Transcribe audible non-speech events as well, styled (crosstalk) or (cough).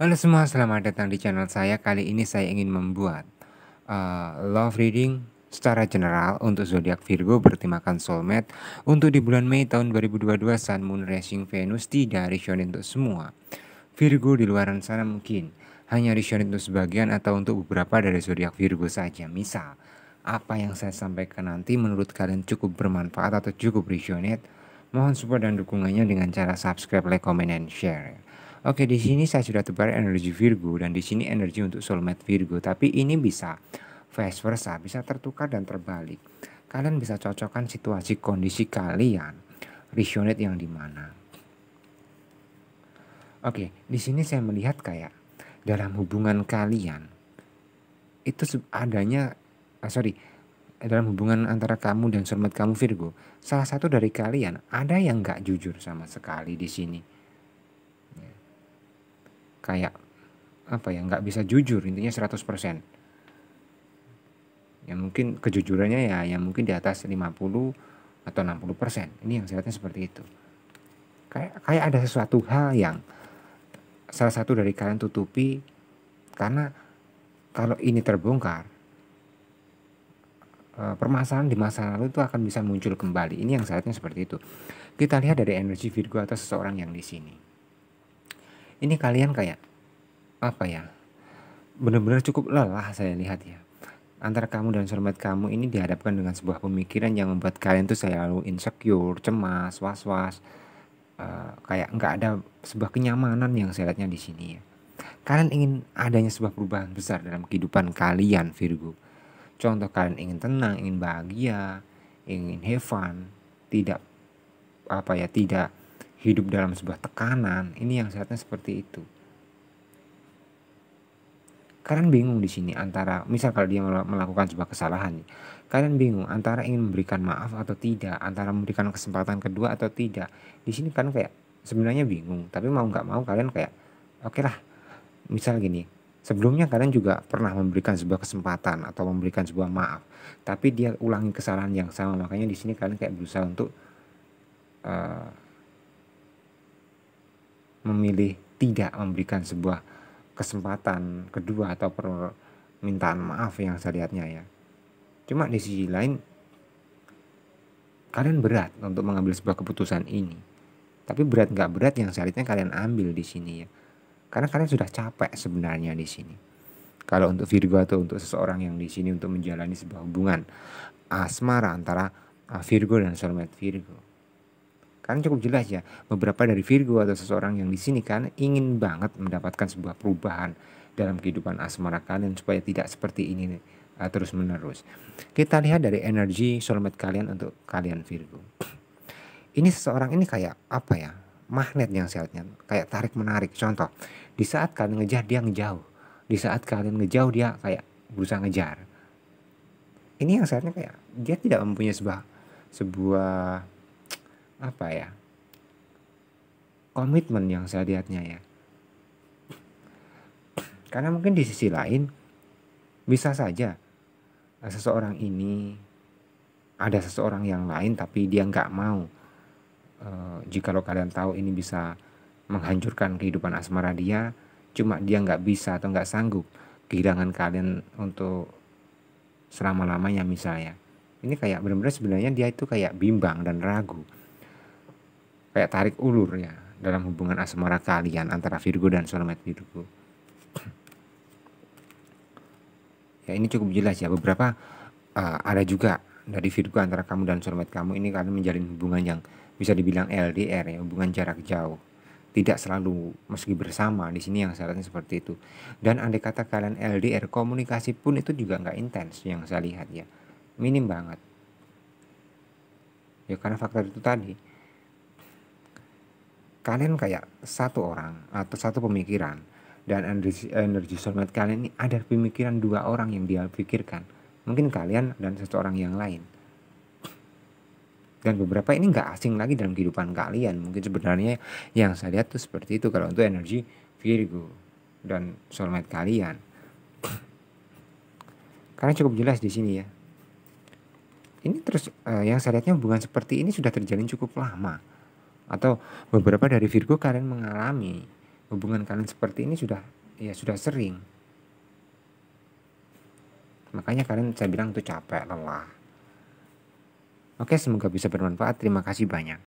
Halo semua, selamat datang di channel saya. Kali ini saya ingin membuat uh, love reading secara general untuk zodiak Virgo bertemakan soulmate untuk di bulan Mei tahun 2022 Sun Moon racing Venus tidak Rishonin untuk semua. Virgo di luar sana mungkin hanya Rishonin untuk sebagian atau untuk beberapa dari zodiak Virgo saja. Misal, apa yang saya sampaikan nanti menurut kalian cukup bermanfaat atau cukup Rishonin? Mohon support dan dukungannya dengan cara subscribe, like, comment, and share. Oke, di sini saya sudah tebar energi Virgo dan di sini energi untuk soulmate Virgo, tapi ini bisa vice versa, bisa tertukar dan terbalik. Kalian bisa cocokkan situasi kondisi kalian, resonate yang di mana. Oke, di sini saya melihat kayak dalam hubungan kalian itu adanya ah, sorry dalam hubungan antara kamu dan soulmate kamu Virgo, salah satu dari kalian ada yang nggak jujur sama sekali di sini kayak apa ya nggak bisa jujur intinya 100% ya mungkin kejujurannya ya yang mungkin di atas 50 atau 60 persen ini yang saya seperti itu kayak kayak ada sesuatu hal yang salah satu dari kalian tutupi karena kalau ini terbongkar eh, permasalahan di masa lalu itu akan bisa muncul kembali ini yang saatnya seperti itu kita lihat dari energi Virgo atau seseorang yang di sini ini kalian kayak apa ya benar-benar cukup lelah saya lihat ya antara kamu dan sermet kamu ini dihadapkan dengan sebuah pemikiran yang membuat kalian tuh selalu insecure, cemas, was-was, uh, kayak nggak ada sebuah kenyamanan yang saya lihatnya di sini ya. Kalian ingin adanya sebuah perubahan besar dalam kehidupan kalian Virgo. Contoh kalian ingin tenang, ingin bahagia, ingin have fun, tidak apa ya, tidak hidup dalam sebuah tekanan, ini yang sehatnya seperti itu. Kalian bingung di sini antara misal kalau dia melakukan sebuah kesalahan, kalian bingung antara ingin memberikan maaf atau tidak, antara memberikan kesempatan kedua atau tidak. Di sini kan kayak sebenarnya bingung, tapi mau nggak mau kalian kayak oke okay lah, misal gini, Sebelumnya kalian juga pernah memberikan sebuah kesempatan atau memberikan sebuah maaf, tapi dia ulangi kesalahan yang sama. Makanya di sini kalian kayak berusaha untuk uh, memilih tidak memberikan sebuah kesempatan kedua atau permintaan maaf yang saya lihatnya ya. Cuma di sisi lain kalian berat untuk mengambil sebuah keputusan ini. Tapi berat nggak berat yang seharusnya kalian ambil di sini ya. Karena kalian sudah capek sebenarnya di sini. Kalau untuk Virgo atau untuk seseorang yang di sini untuk menjalani sebuah hubungan asmara antara ah, Virgo dan soulmate Virgo kan cukup jelas ya, beberapa dari Virgo atau seseorang yang di sini kan ingin banget mendapatkan sebuah perubahan dalam kehidupan asmara kalian supaya tidak seperti ini uh, eh, terus menerus. Kita lihat dari energi soulmate kalian untuk kalian Virgo. Ini seseorang ini kayak apa ya? Magnet yang sehatnya, kayak tarik menarik. Contoh, di saat kalian ngejar dia ngejauh, di saat kalian ngejauh dia kayak berusaha ngejar. Ini yang sehatnya kayak dia tidak mempunyai sebuah sebuah apa ya komitmen yang saya lihatnya ya karena mungkin di sisi lain bisa saja eh, seseorang ini ada seseorang yang lain tapi dia nggak mau e, lo kalian tahu ini bisa menghancurkan kehidupan asmara dia cuma dia nggak bisa atau nggak sanggup kehilangan kalian untuk selama lamanya misalnya ini kayak benar-benar sebenarnya dia itu kayak bimbang dan ragu kayak tarik ulur ya dalam hubungan asmara kalian antara Virgo dan soulmate Virgo. (clears throat) Ya ini cukup jelas ya beberapa uh, ada juga dari Virgo antara kamu dan soulmate kamu ini karena menjalin hubungan yang bisa dibilang LDR ya hubungan jarak jauh tidak selalu meski bersama di sini yang syaratnya seperti itu dan andai kata kalian LDR komunikasi pun itu juga nggak intens yang saya lihat ya minim banget ya karena faktor itu tadi kalian kayak satu orang atau satu pemikiran dan energi, energi soulmate kalian ini ada pemikiran dua orang yang dia pikirkan mungkin kalian dan satu orang yang lain dan beberapa ini nggak asing lagi dalam kehidupan kalian mungkin sebenarnya yang saya lihat tuh seperti itu kalau untuk energi Virgo dan soulmate kalian karena cukup jelas di sini ya ini terus uh, yang saya lihatnya hubungan seperti ini sudah terjalin cukup lama atau beberapa dari Virgo kalian mengalami hubungan kalian seperti ini sudah ya sudah sering makanya kalian saya bilang itu capek lelah oke semoga bisa bermanfaat terima kasih banyak